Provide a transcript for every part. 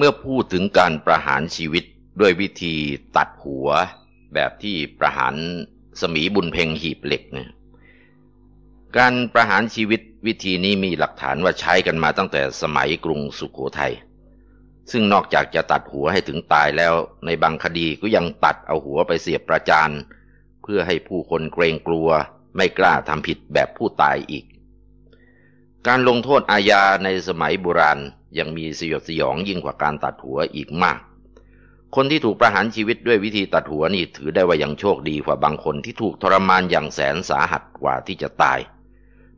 เมื่อพูดถึงการประหารชีวิตด้วยวิธีตัดหัวแบบที่ประหารสมีบุญเพงหีบเหล็กเนี่ย การประหารชีวิตวิธีนี้มีหลักฐานว่าใช้กันมาตั้งแต่สมัยกรุงสุขโขทยัย ซึ่งนอกจากจะตัดหัวให้ถึงตายแล้วในบางคดีก็ยังตัดเอาหัวไปเสียบประจานเพื่อให้ผู้คนเกรงกลัวไม่กล้าทำผิดแบบผู้ตายอีกการลงโทษอาญาในสมัยโบราณ ยังมีสยดสยองยิ่งกว่าการตัดหัวอีกมาก คนที่ถูกประหารชีวิตด้วยวิธีตัดหัวนี่ถือได้ว่ายังโชคดีกว่าบางคนที่ถูกทรมานอย่างแสนสาหัสกว่าที่จะตาย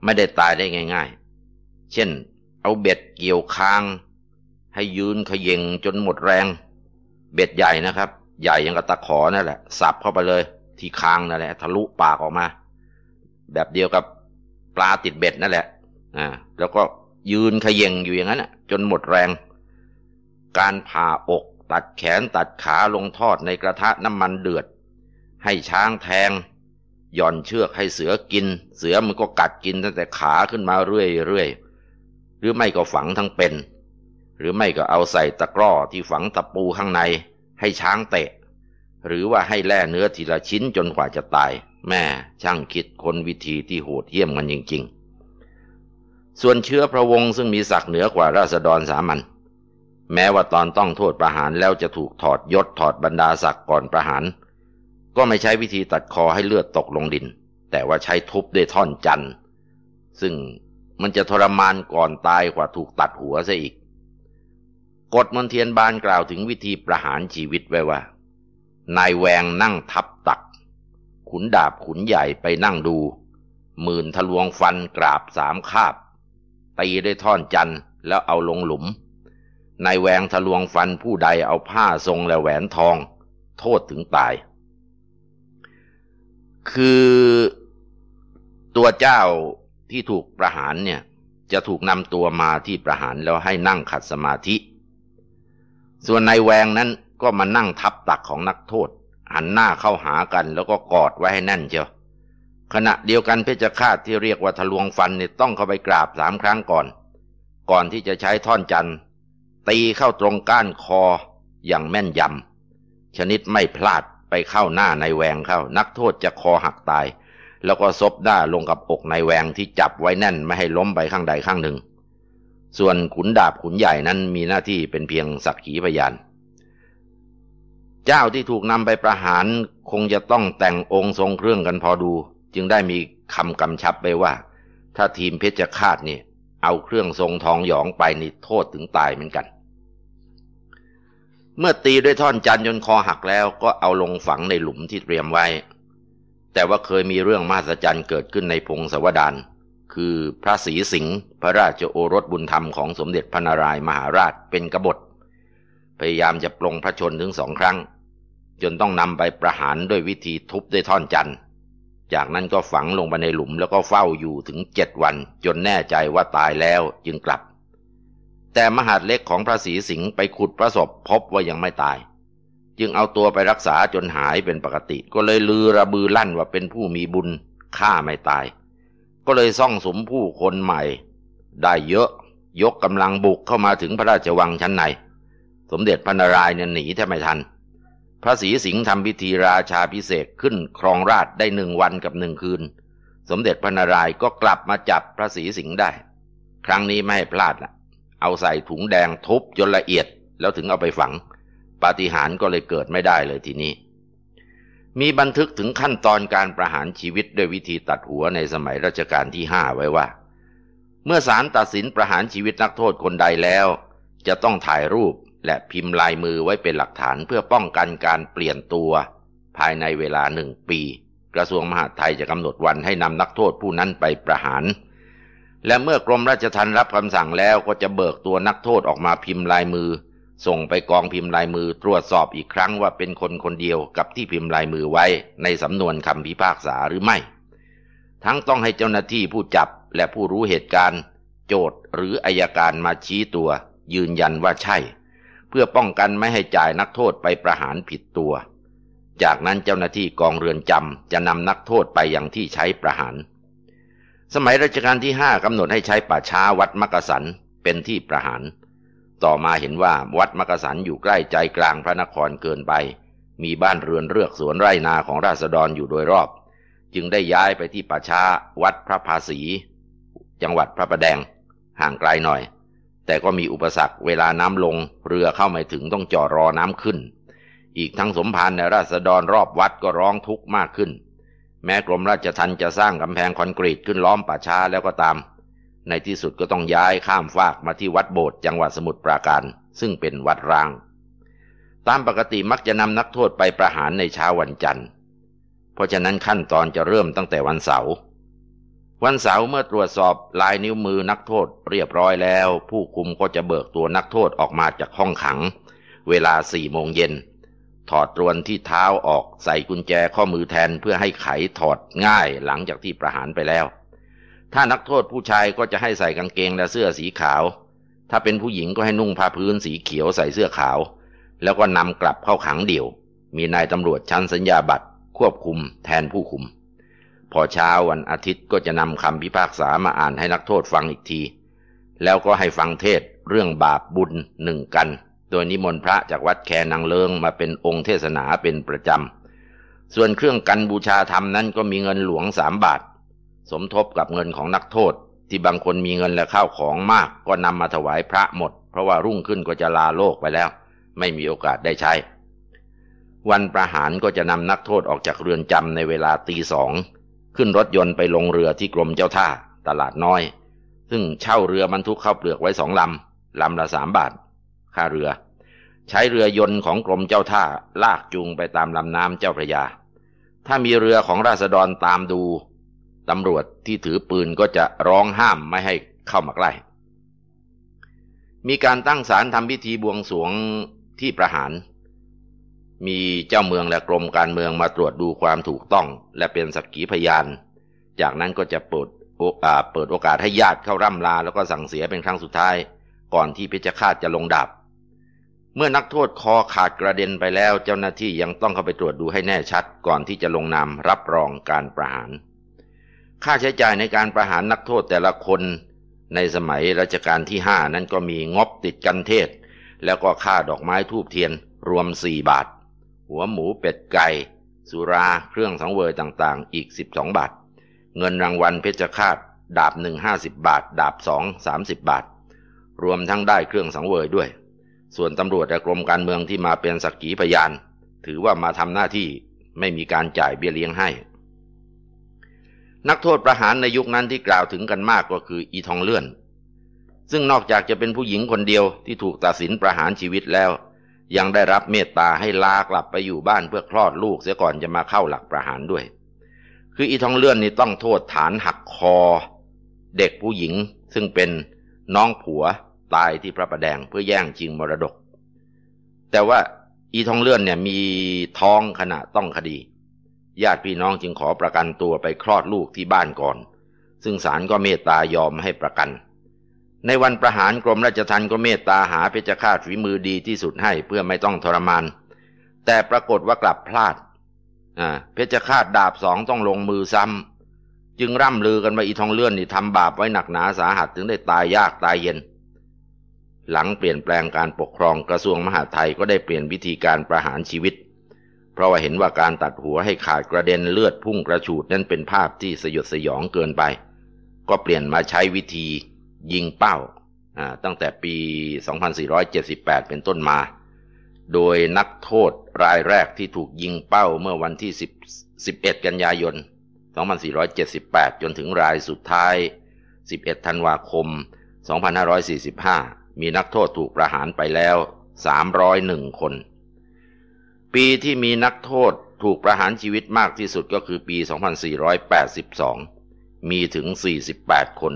ไม่ได้ตายได้ง่าย ๆ เช่น เอาเบ็ดเกี่ยวคาง ให้ยืนเขย่งจนหมดแรง เบ็ดใหญ่นะครับใหญ่ยังกระตะขอนั่นแหละสับเข้าไปเลย ที่คางนั่นแหละ ทะลุปากออกมา แบบเดียวกับปลาติดเบ็ดนั่นแหละอ่แล้วก็ยืนขยงอยู่อย่างนั้นจนหมดแรง การผ่าอกตัดแขนตัดขาลงทอดในกระทะ น้ำมันเดือด ให้ช้างแทงหย่อนเชือกให้เสือกิน เสือมันก็กัดกินตั้งแต่ขาขึ้นมาเรื่อยๆหรือไม่ก็ฝังทั้งเป็น หรือไม่ก็เอาใส่ตะกร้อที่ฝังตะปูข้างใน ให้ช้างเตะ หรือว่าให้แล่เนื้อทีละชิ้นจนกว่าจะตาย แม่ช่างคิดคนวิธีที่โหดเหี้ยมกันจริง ๆส่วนเชื้อพระวงศ์ซึ่งมีศักดิ์เหนือกว่าราษฎรสามัญ แม้ว่าตอนต้องโทษประหารแล้วจะถูกถอดยศถอดบรรดาศักดิ์ก่อนประหาร ก็ไม่ใช้วิธีตัดคอให้เลือดตกลงดิน แต่ว่าใช้ทุบด้วยท่อนจันทร์ ซึ่งมันจะทรมานก่อนตายกว่าถูกตัดหัวซะอีก กฎมนเทียนบานกล่าวถึงวิธีประหารชีวิตไว้ว่า นายแวงนั่งทับตัก ขุนดาบขุนใหญ่ไปนั่งดูหมื่นทะลวงฟันกราบสามคาบตีด้วยท่อนจัน แล้วเอาลงหลุม นายแวงทะลวงฟันผู้ใดเอาผ้าทรงและแหวนทอง โทษถึงตาย คือตัวเจ้าที่ถูกประหารเนี่ย จะถูกนำตัวมาที่ประหารแล้วให้นั่งขัดสมาธิ ส่วนนายแวงนั้นก็มานั่งทับตักของนักโทษ หันหน้าเข้าหากันแล้วก็กอดไว้ให้แน่นเชียวขณะเดียวกันเพชฌฆาตที่เรียกว่าทะลวงฟันเนี่ยต้องเข้าไปกราบสามครั้งก่อน ก่อนที่จะใช้ท่อนจันตีเข้าตรงก้านคออย่างแม่นยำ ชนิดไม่พลาดไปเข้าหน้าในแวงเข้า นักโทษจะคอหักตาย แล้วก็ซบหน้าลงกับอกในแวงที่จับไว้แน่นไม่ให้ล้มไปข้างใดข้างหนึ่ง ส่วนขุนดาบขุนใหญ่นั้นมีหน้าที่เป็นเพียงสักขีพยานเจ้าที่ถูกนำไปประหารคงจะต้องแต่งองค์ทรงเครื่องกันพอดูจึงได้มีคำกำชับไปว่า ถ้าทีมเพชรคาตเนี่ย เอาเครื่องทรงทองหยองไปนี่โทษถึงตายเหมือนกัน เมื่อตีด้วยท่อนจันยนคอหักแล้วก็เอาลงฝังในหลุมที่เตรียมไว้ แต่ว่าเคยมีเรื่องมหัศจรรย์เกิดขึ้นในพงศวดานคือพระศรีสิงห์พระราชโอรสบุญธรรมของสมเด็จพระนารายมหาราชเป็นกบฏ พยายามจะปลงพระชนถึงสองครั้ง จนต้องนำไปประหารด้วยวิธีทุบด้วยท่อนจันทร์จากนั้นก็ฝังลงไปในหลุมแล้วก็เฝ้าอยู่ถึงเจ็ดวัน จนแน่ใจว่าตายแล้วจึงกลับ แต่มหาดเล็กของพระศรีสิงห์ไปขุดพระศพพบว่ายังไม่ตาย จึงเอาตัวไปรักษาจนหายเป็นปกติ ก็เลยลือระบือลั่นว่าเป็นผู้มีบุญฆ่าไม่ตาย ก็เลยซ่องสมผู้คนใหม่ ได้เยอะยกกำลังบุกเข้ามาถึงพระราชวังชั้นใน สมเด็จพระนารายณ์เนี่ยหนีแทบไม่ทันพระศรีสิงห์ทำพิธีราชาพิเศษขึ้นครองราชได้หนึ่งวันกับหนึ่งคืน สมเด็จพระนารายณ์ก็กลับมาจับพระศรีสิงห์ได้ ครั้งนี้ไม่พลาดละเอาใส่ถุงแดงทุบจนละเอียดแล้วถึงเอาไปฝัง ปาฏิหาริย์ก็เลยเกิดไม่ได้เลยทีนี้ มีบันทึกถึงขั้นตอนการประหารชีวิตด้วยวิธีตัดหัวในสมัยรัชกาลที่ห้าไว้ว่า เมื่อศาลตัดสินประหารชีวิตนักโทษคนใดแล้ว จะต้องถ่ายรูปและพิมพ์ลายมือไว้เป็นหลักฐานเพื่อป้องกันการเปลี่ยนตัว ภายในเวลาหนึ่งปี กระทรวงมหาดไทยจะกำหนดวันให้นำนักโทษผู้นั้นไปประหาร และเมื่อกรมราชทัณฑ์รับคำสั่งแล้วก็จะเบิกตัวนักโทษออกมาพิมพ์ลายมือ ส่งไปกองพิมพ์ลายมือตรวจสอบอีกครั้งว่าเป็นคนคนเดียวกับที่พิมพ์ลายมือไว้ในสำนวนคำพิพากษาหรือไม่ ทั้งต้องให้เจ้าหน้าที่ผู้จับและผู้รู้เหตุการณ์ โจทหรืออายการมาชี้ตัว ยืนยันว่าใช่เพื่อป้องกันไม่ให้จ่ายนักโทษไปประหารผิดตัว จากนั้นเจ้าหน้าที่กองเรือนจำจะนำนักโทษไปยังที่ใช้ประหาร สมัยรัชกาลที่ห้ากำหนดให้ใช้ป่าช้าวัดมักสันเป็นที่ประหาร ต่อมาเห็นว่าวัดมักสันอยู่ใกล้ใจกลางพระนครเกินไป มีบ้านเรือนเรือกสวนไร่นาของราษฎรอยู่โดยรอบ จึงได้ย้ายไปที่ป่าช้าวัดพระภาษีจังหวัดพระประแดงห่างไกลหน่อยแต่ก็มีอุปสรรค เวลาน้ำลง เรือเข้าไม่ถึงต้องจอดรอน้ำขึ้น อีกทั้งสมภารในราษฎรรอบวัดก็ร้องทุกข์มากขึ้น แม้กรมราชทัณฑ์จะสร้างกำแพงคอนกรีตขึ้นล้อมป่าช้าแล้วก็ตาม ในที่สุดก็ต้องย้ายข้ามฟากมาที่วัดโบสถ์จังหวัดสมุทรปราการ ซึ่งเป็นวัดร้าง ตามปกติมักจะนำนักโทษไปประหารในเช้าวันจันทร์ เพราะฉะนั้นขั้นตอนจะเริ่มตั้งแต่วันเสาร์วันเสาร์เมื่อตรวจสอบลายนิ้วมือนักโทษเรียบร้อยแล้ว ผู้คุมก็จะเบิกตัวนักโทษออกมาจากห้องขัง เวลาสี่โมงเย็น ถอดรวนที่เท้าออกใส่กุญแจข้อมือแทนเพื่อให้ไข ถอดง่ายหลังจากที่ประหารไปแล้ว ถ้านักโทษผู้ชายก็จะให้ใส่กางเกงและเสื้อสีขาว ถ้าเป็นผู้หญิงก็ให้นุ่งผ้าพื้นสีเขียวใส่เสื้อขาว แล้วก็นำกลับเข้าขังเดี่ยว มีนายตำรวจชั้นสัญญาบัตรควบคุมแทนผู้คุมพอเช้าวันอาทิตย์ก็จะนำคำพิพากษามาอ่านให้นักโทษฟังอีกที แล้วก็ให้ฟังเทศเรื่องบาปบุญหนึ่งกัน โดยนิมนต์พระจากวัดแคนางเลิงมาเป็นองค์เทศนาเป็นประจำส่วนเครื่องกันบูชาธรรมนั้นก็มีเงินหลวงสามบาท สมทบกับเงินของนักโทษ ที่บางคนมีเงินและข้าวของมาก ก็นำมาถวายพระหมด เพราะว่ารุ่งขึ้นก็จะลาโลกไปแล้ว ไม่มีโอกาสได้ใช้ วันประหารก็จะนำนักโทษออกจากเรือนจำในเวลาตีสองขึ้นรถยนต์ไปลงเรือที่กรมเจ้าท่าตลาดน้อย ซึ่งเช่าเรือบรรทุกข้าวเปลือกไว้สองลำ ลำละสามบาท ค่าเรือ ใช้เรือยนต์ของกรมเจ้าท่าลากจูงไปตามลำน้ำเจ้าพระยา ถ้ามีเรือของราษฎรตามดูตำรวจที่ถือปืนก็จะร้องห้ามไม่ให้เข้ามาใกล้ มีการตั้งศาลทำพิธีบวงสวงที่ประหารมีเจ้าเมืองและกรมการเมืองมาตรวจดูความถูกต้องและเป็นสักขีพยาน จากนั้นก็จะเปิดเปดโอกาสให้ญาติเข้าร่ำลาแล้วก็สั่งเสียเป็นครั้งสุดท้าย ก่อนที่เพชฌฆาตจะลงดาบเมื่อนักโทษคอขาดกระเด็นไปแล้ว เจ้าหน้าที่ยังต้องเข้าไปตรวจดูให้แน่ชัด ก่อนที่จะลงนามรับรองการประหาร ค่าใช้จ่ายในการประหารนักโทษแต่ละคน ในสมัยรัชกาลที่ห้านั้นก็มีงบติดกันเทศ แล้วก็ค่าดอกไม้ทูบเทียน รวมสี่บาทหัวหมูเป็ดไก่ สุรา เครื่องสังเวยต่างๆ อีก 12 บาท เงินรางวัลเพชรคาต ดาบหนึ่งห้าสิบบาท ดาบสองสามสิบบาท รวมทั้งได้เครื่องสังเวยด้วย ส่วนตำรวจและกรมการเมืองที่มาเป็นสักขีพยาน ถือว่ามาทำหน้าที่ไม่มีการจ่ายเบี้ยเลี้ยงให้ นักโทษประหารในยุคนั้นที่กล่าวถึงกันมากก็คืออีทองเลื่อน ซึ่งนอกจากจะเป็นผู้หญิงคนเดียวที่ถูกตัดสินประหารชีวิตแล้วยังได้รับเมตตาให้ลากลับไปอยู่บ้านเพื่อคลอดลูก เสียก่อนจะมาเข้าหลักประหารด้วย คืออีทองเลื่อนนี่ต้องโทษฐานหักคอ เด็กผู้หญิงซึ่งเป็นน้องผัวตายที่พระประแดงเพื่อแย่งริงมรดก แต่ว่าอีทองเลื่อนเนี่ยมีท้องขณะต้องคดี ญาติพี่น้องจึงขอประกันตัวไปคลอดลูกที่บ้านก่อน ซึ่งศาลก็เมตตายอมให้ประกันในวันประหารกรมราชทัณฑ์ก็เมตตาหาเพชฌฆาตฝีมือดีที่สุดให้เพื่อไม่ต้องทรมาน แต่ปรากฏว่ากลับพลาดเพชฌฆาตดาบสองต้องลงมือซ้ำ จึงร่ำลือกันว่าอีทองเลื่อนนี่ทำบาปไว้หนักหนาสาหัสถึงได้ตายยากตายเย็น หลังเปลี่ยนแปลงการปกครองกระทรวงมหาดไทยก็ได้เปลี่ยนวิธีการประหารชีวิต เพราะว่าเห็นว่าการตัดหัวให้ขาดกระเด็นเลือดพุ่งกระฉูดนั่นเป็นภาพที่สยดสยองเกินไป ก็เปลี่ยนมาใช้วิธียิงเป้าตั้งแต่ปี 2478 เป็นต้นมา โดยนักโทษรายแรกที่ถูกยิงเป้าเมื่อวันที่ 11 กันยายน 2478 จนถึงรายสุดท้าย 11ธันวาคม 2545 มีนักโทษถูกประหารไปแล้ว 301 คน ปีที่มีนักโทษถูกประหารชีวิตมากที่สุดก็คือปี 2482 มีถึง 48 คน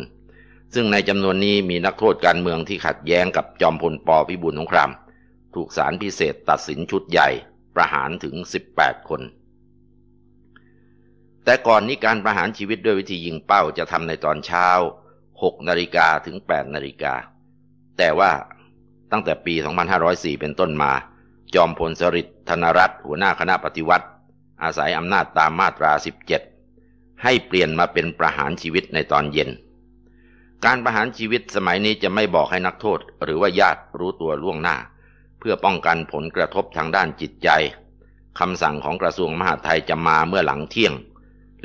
ซึ่งในจำนวนนี้มีนักโทษการเมืองที่ขัดแย้งกับจอมพลปพิบูลสงครามถูกสารพิเศษตัดสินชุดใหญ่ประหารถึง 18 คน แต่ก่อนนี้การประหารชีวิตด้วยวิธียิงเป้าจะทำในตอนเช้า 6 นาฬิกาถึง 8 นาฬิกา แต่ว่าตั้งแต่ปี 2504 เป็นต้นมาจอมพลสฤษดิ์ธนรัตน์หัวหน้าคณะปฏิวัติ อาศัยอำนาจตามมาตรา 17 ให้เปลี่ยนมาเป็นประหารชีวิตในตอนเย็นการประหารชีวิตสมัยนี้จะไม่บอกให้นักโทษ หรือว่าญาติรู้ตัวล่วงหน้า เพื่อป้องกันผลกระทบทางด้านจิตใจคำสั่งของกระทรวงมหาดไทยจะมาเมื่อหลังเที่ยง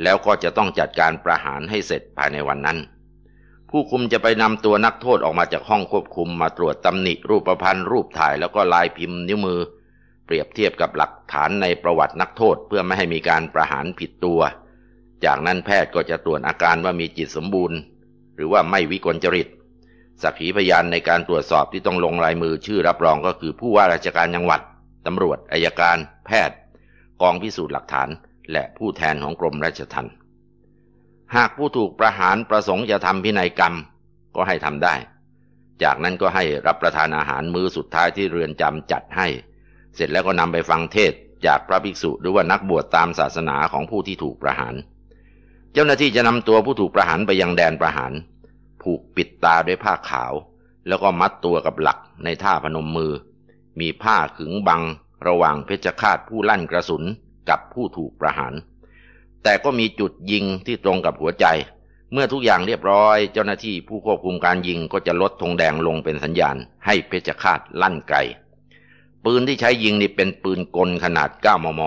แล้วก็จะต้องจัดการประหารให้เสร็จภายในวันนั้น ผู้คุมจะไปนำตัวนักโทษออกมาจากห้องควบคุม มาตรวจตำหนิ รูปพันธ์รูปถ่ายแล้วก็ลายพิมพ์นิ้วมือ เปรียบเทียบกับหลักฐานในประวัตินักโทษ เพื่อไม่ให้มีการประหารผิดตัว จากนั้นแพทย์ก็จะตรวจอาการว่ามีจิตสมบูรณ์รือว่าไม่วิกลจริตสักขีพยานในการตรวจสอบที่ต้องลงลายมือชื่อรับรองก็คือผู้ว่าราชการจังหวัด ตำรวจอายการ แพทย์ กองพิสูจน์หลักฐาน และผู้แทนของกรมราชทัณฑ์หากผู้ถูกประหารประสงค์จะทำพินัยกรรม ก็ให้ทำได้ จากนั้นก็ให้รับประทานอาหารมือสุดท้ายที่เรือนจำจัดให้ เสร็จแล้วก็นำไปฟังเทศจากพระภิกษุหรือว่านักบวชตามศาสนาของผู้ที่ถูกประหารเจ้าหน้าที่จะนำตัวผู้ถูกประหารไปยังแดนประหาร ผูกปิดตาด้วยผ้าขาว แล้วก็มัดตัวกับหลักในท่าพนมมือ มีผ้าขึงบังระหว่างเพชฌฆาตผู้ลั่นกระสุนกับผู้ถูกประหาร แต่ก็มีจุดยิงที่ตรงกับหัวใจ เมื่อทุกอย่างเรียบร้อย เจ้าหน้าที่ผู้ควบคุมการยิงก็จะลดธงแดงลงเป็นสัญญาณให้เพชฌฆาตลั่นไกลปืนที่ใช้ยิงนี่เป็นปืนกลขนาด 9 มม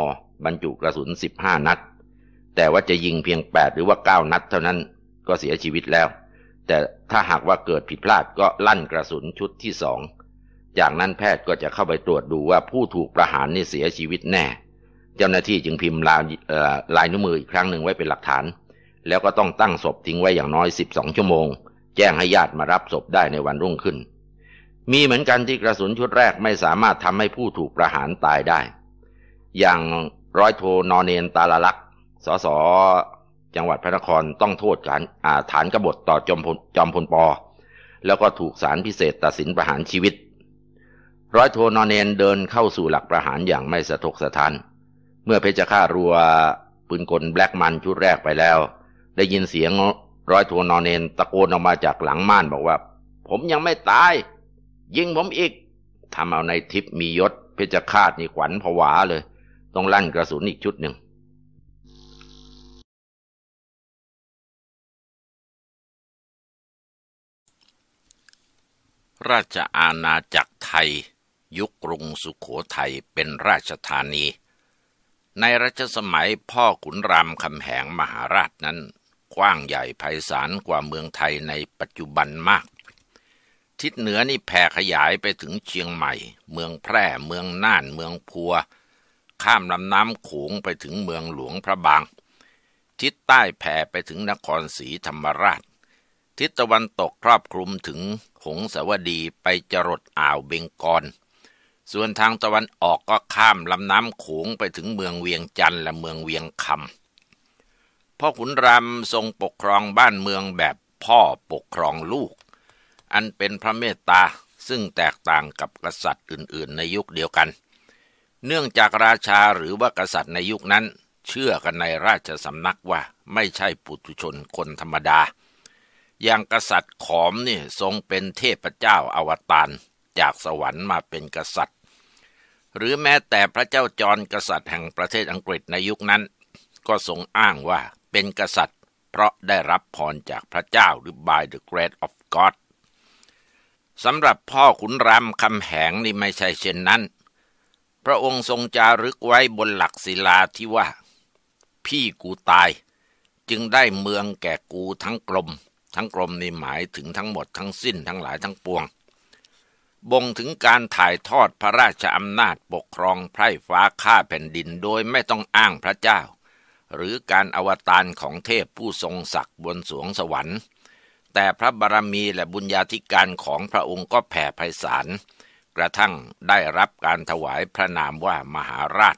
บรรจุกระสุน 15 นัดแต่ว่าจะยิงเพียง 8 หรือว่า 9 นัดเท่านั้นก็เสียชีวิตแล้ว แต่ถ้าหากว่าเกิดผิดพลาดก็ลั่นกระสุนชุดที่สองจากนั้นแพทย์ก็จะเข้าไปตรวจดูว่าผู้ถูกประหารนี่เสียชีวิตแน่ เจ้าหน้าที่จึงพิมพ์ลายลายนิ้วมืออีกครั้งหนึ่งไว้เป็นหลักฐาน แล้วก็ต้องตั้งศพทิ้งไว้อย่างน้อย 12 ชั่วโมง แจ้งให้ญาติมารับศพได้ในวันรุ่งขึ้น มีเหมือนกันที่กระสุนชุดแรกไม่สามารถทำให้ผู้ถูกประหารตายได้ อย่างร้อยโทนอนเนนตาลลักษสสจังหวัดพระนครต้องโทษฐานอาฐานกบฏต่อจอมพลจอมพลปอแล้วก็ถูกสารพิเศษตัดสินประหารชีวิต ร้อยโทนอนเนนเดินเข้าสู่หลักประหารอย่างไม่สะทกสะท้าน เมื่อเพชรฆารัวปืนกลแบล็กมันชุดแรกไปแล้ว ได้ยินเสียงร้อยโทนอนเนนตะโกนออกมาจากหลังม่านบอกว่า ผมยังไม่ตายยิงผมอีกทำเอาในทิพมียศเพชรฆาตนี่ขวัญผวาเลยต้องลั่นกระสุนอีกชุดหนึ่งราชอาณาจักรไทยยุครุงสุขโขทัยเป็นราชธานี ในรัชสมัยพ่อขุนรามคำแหงมหาราชนั้น กว้างใหญ่ไพศาลกว่าเมืองไทยในปัจจุบันมาก ทิศเหนือนี่แผ่ขยายไปถึงเชียงใหม่ เมืองแพร่เมืองน่านเมืองพัว ข้ามลำน้ำขขงไปถึงเมืองหลวงพระบาง ทิศใต้แผ่ไปถึงนครศรีธรรมราช ทิศตะวันตกครอบคลุมถึงหงสวดีไปจรดอ่าวเบงกอน ส่วนทางตะวันออกก็ข้ามลำน้ำโขงไปถึงเมืองเวียงจันและเมืองเวียงคำพ่อขุนรามทรงปกครองบ้านเมืองแบบพ่อปกครองลูก อันเป็นพระเมตตาซึ่งแตกต่างกับกษัตริย์อื่นๆ ในยุคเดียวกัน เนื่องจากราชาหรือว่ากษัตริย์ในยุคนั้น เชื่อกันในราชสำนักว่าไม่ใช่ปุถุชนคนธรรมดาเอย่างกษัตริย์ขอมนี่ทรงเป็นเทพเจ้าอาวตารจากสวรรค์มาเป็นกษัตริย์ หรือแม้แต่พระเจ้าจอ์นกษัตริย์แห่งประเทศอังกฤษในยุคนั้น ก็ทรงอ้างว่าเป็นกษัตริย์ เพราะได้รับพรจากพระเจ้าหรือ by the grace of God สำหรับพ่อขุนรามคำแหงนี่ไม่ใช่เช่นนั้น พระองค์ทรงจารึกไว้บนหลักศิลาที่ว่า พี่กูตาย จึงได้เมืองแก่กูทั้งกลมทั้งกลมนี้หมายถึงทั้งหมดทั้งสิ้นทั้งหลายทั้งปวง บ่งถึงการถ่ายทอดพระราชอำนาจปกครองไพร่ฟ้าข้าแผ่นดินโดยไม่ต้องอ้างพระเจ้า หรือการอวตารของเทพผู้ทรงศักดิ์บนสวงสวรรค์ แต่พระบารมีและบุญญาธิการของพระองค์ก็แผ่ไพศาลกระทั่งได้รับการถวายพระนามว่ามหาราช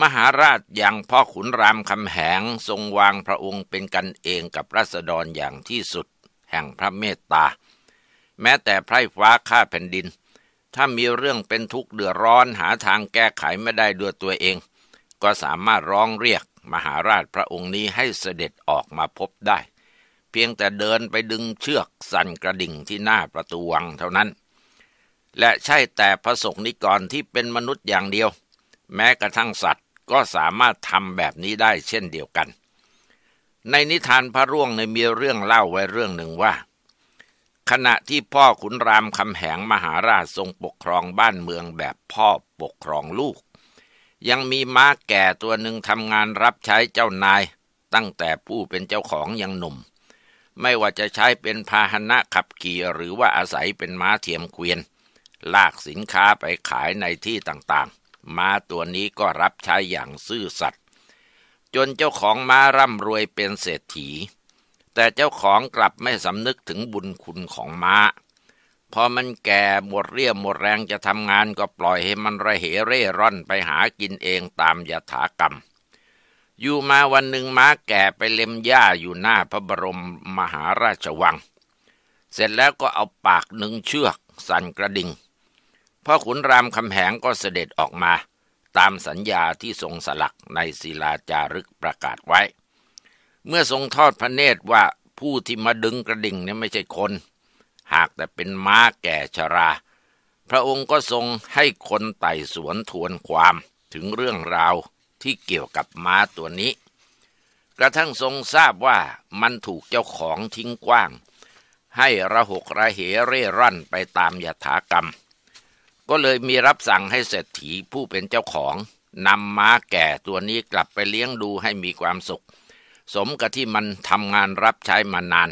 มหาราชอย่างพ่อขุนรามคำแหงทรงวางพระองค์เป็นกันเองกับรัษฎรอย่างที่สุดแห่งพระเมตตา แม้แต่ไพร่ฟ้าข้าแผ่นดิน ถ้ามีเรื่องเป็นทุกข์เดือดร้อนหาทางแก้ไขไม่ได้ด้วยตัวเอง ก็สามารถร้องเรียกมหาราชพระองค์นี้ให้เสด็จออกมาพบได้ เพียงแต่เดินไปดึงเชือกสั่นกระดิ่งที่หน้าประตูวังเท่านั้น และใช่แต่พระสงฆ์นิกรที่เป็นมนุษย์อย่างเดียวแม้กระทั่งสัตว์ก็สามารถทำแบบนี้ได้เช่นเดียวกัน ในนิทานพระร่วงในมีเรื่องเล่าไว้เรื่องหนึ่งว่า ขณะที่พ่อขุนรามคำแหงมหาราชทรงปกครองบ้านเมืองแบบพ่อปกครองลูก ยังมีม้าแก่ตัวหนึ่งทำงานรับใช้เจ้านาย ตั้งแต่ผู้เป็นเจ้าของยังหนุ่ม ไม่ว่าจะใช้เป็นพาหนะขับขี่หรือว่าอาศัยเป็นม้าเทียมเกวียนลากสินค้าไปขายในที่ต่างๆม้าตัวนี้ก็รับใช้อย่างซื่อสัตย์จนเจ้าของม้าร่ำรวยเป็นเศรษฐี แต่เจ้าของกลับไม่สำนึกถึงบุญคุณของม้าพอมันแก่หมดเรี่ยวหมดแรงจะทำงานก็ปล่อยให้มันระเหเร่ร่อนไปหากินเองตามยถากรรม อยู่มาวันหนึ่งม้าแก่ไปเล็มหญ้าอยู่หน้าพระบรมมหาราชวัง เสร็จแล้วก็เอาปากหนึ่งเชือกสั่นกระดิ่งพระขุนรามคำแหงก็เสด็จออกมา ตามสัญญาที่ทรงสลักในศิลาจารึกประกาศไว้ เมื่อทรงทอดพระเนตรว่าผู้ที่มาดึงกระดิ่งนี้ไม่ใช่คน หากแต่เป็นม้าแก่ชรา พระองค์ก็ทรงให้คนไต่สวนทวนความถึงเรื่องราวที่เกี่ยวกับม้าตัวนี้ กระทั่งทรงทราบว่ามันถูกเจ้าของทิ้งกว้าง ให้ระหกระเหเร่ร่อนไปตามยถากรรมก็เลยมีรับสั่งให้เศรษฐีผู้เป็นเจ้าของนำม้าแก่ตัวนี้กลับไปเลี้ยงดูให้มีความสุข สมกับที่มันทำงานรับใช้มานาน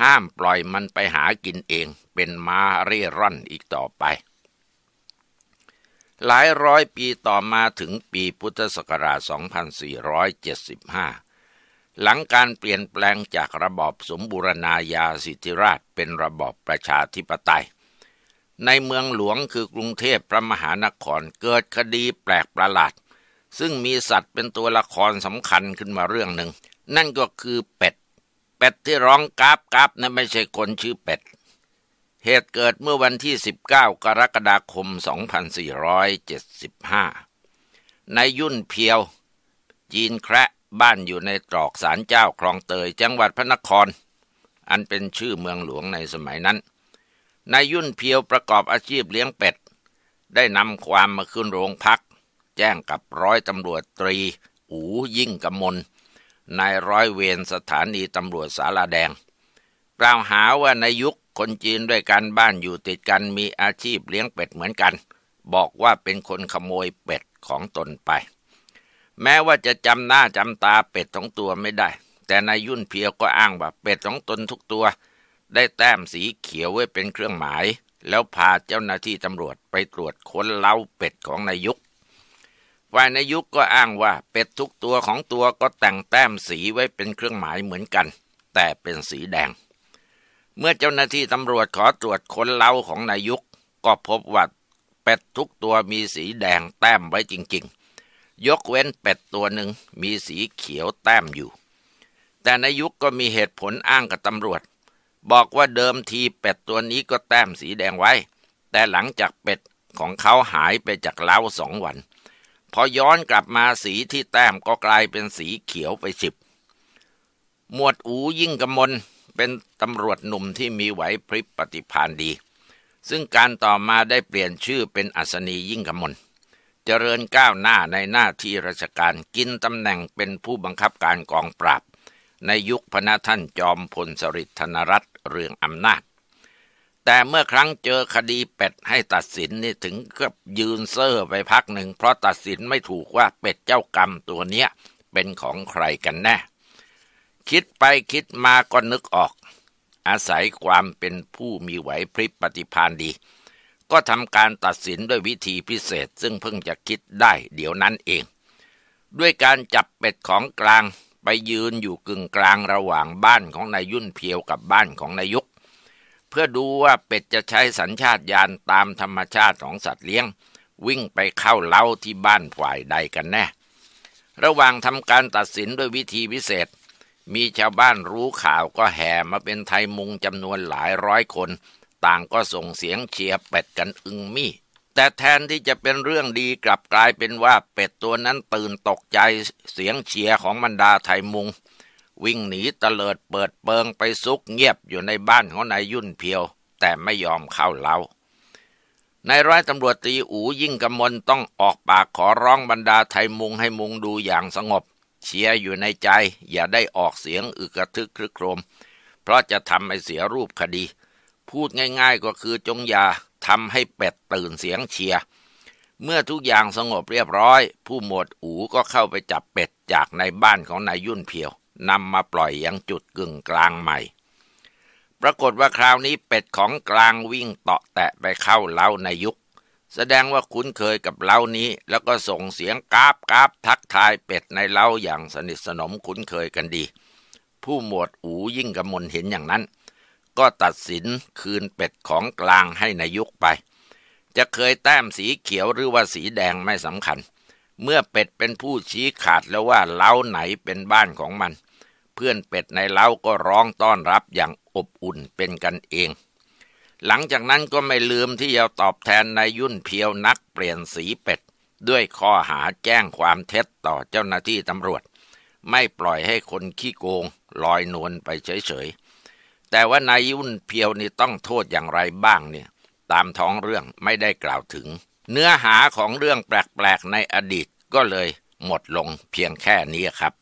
ห้ามปล่อยมันไปหากินเอง เป็นม้าเร่ร่อนอีกต่อไป หลายร้อยปีต่อมาถึงปีพุทธศักราช 2475 หลังการเปลี่ยนแปลงจากระบอบสมบูรณาญาสิทธิราชเป็นระบอบประชาธิปไตยในเมืองหลวงคือกรุงเทพพระมหานครเกิดคดีแปลกประหลาด ซึ่งมีสัตว์เป็นตัวละครสำคัญขึ้นมาเรื่องหนึ่ง นั่นก็คือเป็ด เป็ดที่ร้องกราบกราบนั้นไม่ใช่คนชื่อเป็ด เหตุเกิดเมื่อวันที่ 19 กรกฎาคม 2475 ในยุ่นเพียวจีนแคระบ้านอยู่ในตรอกสารเจ้าคลองเตย จังหวัดพระนคร อันเป็นชื่อเมืองหลวงในสมัยนั้นนายยุ่นเพียวประกอบอาชีพเลี้ยงเป็ด ได้นำความมาขึ้นโรงพัก แจ้งกับร้อยตำรวจตรีอูยิ่งกำมลนายร้อยเวรสถานีตำรวจสาราแดง กล่าวหาว่าายยุคคนจีนด้วยกัน บ้านอยู่ติดกันมีอาชีพเลี้ยงเป็ดเหมือนกัน บอกว่าเป็นคนขโมยเป็ดของตนไป แม้ว่าจะจำหน้าจำตาเป็ดของตัวไม่ได้ แต่นายยุ่นเพียวก็อ้างว่าเป็ดของตนทุกตัวได้แต้มสีเขียวไว้เป็นเครื่องหมาย แล้วพาเจ้าหน้าที่ตำรวจไปตรวจค้นเล้าเป็ดของนายุกฝ่ายนายุกก็อ้างว่าเป็ดทุกตัวของตัวก็แต่งแต้มสีไว้เป็นเครื่องหมายเหมือนกัน แต่เป็นสีแดง เมื่อเจ้าหน้าที่ตำรวจขอตรวจค้นเล้าของนายุกก็พบว่าเป็ดทุกตัวมีสีแดงแต้มไว้จริงๆ ยกเว้นเป็ดตัวหนึ่งมีสีเขียวแต้มอยู่ แต่นายุกก็มีเหตุผลอ้างกับตำรวจบอกว่าเดิมทีเป็ดตัวนี้ก็แต้มสีแดงไว้ แต่หลังจากเป็ดของเขาหายไปจากเล้าสองวัน พอย้อนกลับมาสีที่แต้มก็กลายเป็นสีเขียวไปสิบ หมวดอูยิ่งกำมลเป็นตำรวจหนุ่มที่มีไหวพริบปฏิภาณดี ซึ่งการต่อมาได้เปลี่ยนชื่อเป็นอัศนียิ่งกำมล เจริญก้าวหน้าในหน้าที่ราชการกินตำแหน่งเป็นผู้บังคับการกองปราบ ในยุคพระนท่านจอมพลสฤษดิ์ธนรัตน์เรื่องอำนาจ แต่เมื่อครั้งเจอคดีเป็ดให้ตัดสินนี่ถึงกับยืนเซอร์ไปพักหนึ่ง เพราะตัดสินไม่ถูกว่าเป็ดเจ้ากรรมตัวเนี้ยเป็นของใครกันแน่ คิดไปคิดมาก็นึกออก อาศัยความเป็นผู้มีไหวพริบปฏิพานดี ก็ทำการตัดสินด้วยวิธีพิเศษซึ่งเพิ่งจะคิดได้เดี๋ยวนั้นเอง ด้วยการจับเป็ดของกลางไปยืนอยู่กึ่งกลางระหว่างบ้านของนายยุ่นเพียวกับบ้านของนายยุกเพื่อดูว่าเป็ดจะใช้สัญชาตญาณตามธรรมชาติของสัตว์เลี้ยง วิ่งไปเข้าเล้าที่บ้านฝ่ายใดกันแน่ ระหว่างทำการตัดสินด้วยวิธีพิเศษ มีชาวบ้านรู้ข่าวก็แห่มาเป็นไทยมุงจำนวนหลายร้อยคน ต่างก็ส่งเสียงเชียร์เป็ดกันอึงมี่แต่แทนที่จะเป็นเรื่องดีกลับกลายเป็นว่าเป็ดตัวนั้นตื่นตกใจเสียงเชียร์ของบรรดาไทยมุง วิ่งหนีตะเลิดเปิดเปิงไปซุกเงียบอยู่ในบ้านของนายยุ่นเพียว แต่ไม่ยอมเข้าเล้านายร้อยตำรวจตีอูยิ่งกำมลต้องออกปากขอร้องบรรดาไทยมุงให้มุงดูอย่างสงบ เชียร์อยู่ในใจอย่าได้ออกเสียงอึกระทึกครึกโครม เพราะจะทำให้เสียรูปคดี พูดง่ายๆก็คือจงอย่าทำให้เป็ดตื่นเสียงเชียร์เมื่อทุกอย่างสงบเรียบร้อย ผู้หมวดอูก็เข้าไปจับเป็ดจากในบ้านของนายยุ่นเพียวนำมาปล่อยยังจุดกึ่งกลางใหม่ ปรากฏว่าคราวนี้เป็ดของกลางวิ่งเตาะแตะไปเข้าเล้านายุกแสดงว่าคุ้นเคยกับเล้านี้แล้วก็ส่งเสียงกาบกาบทักทายเป็ดในเล้าอย่างสนิทสนมคุ้นเคยกันดี ผู้หมวดอูยิ่งกระมนเห็นอย่างนั้นก็ตัดสินคืนเป็ดของกลางให้นายุกไป จะเคยแต้มสีเขียวหรือว่าสีแดงไม่สำคัญ เมื่อเป็ดเป็นผู้ชี้ขาดแล้วว่าเล้าไหนเป็นบ้านของมัน เพื่อนเป็ดในเล้าก็ร้องต้อนรับอย่างอบอุ่นเป็นกันเอง หลังจากนั้นก็ไม่ลืมที่จะตอบแทนนายยุ่นเพียวนักเปลี่ยนสีเป็ด ด้วยข้อหาแจ้งความเท็จต่อเจ้าหน้าที่ตำรวจ ไม่ปล่อยให้คนขี้โกง ลอยนวลไปเฉยๆแต่ว่านายยุ่นเพียวนี่ต้องโทษอย่างไรบ้างเนี่ย ตามท้องเรื่องไม่ได้กล่าวถึง เนื้อหาของเรื่องแปลกๆในอดีตก็เลยหมดลงเพียงแค่นี้ครับ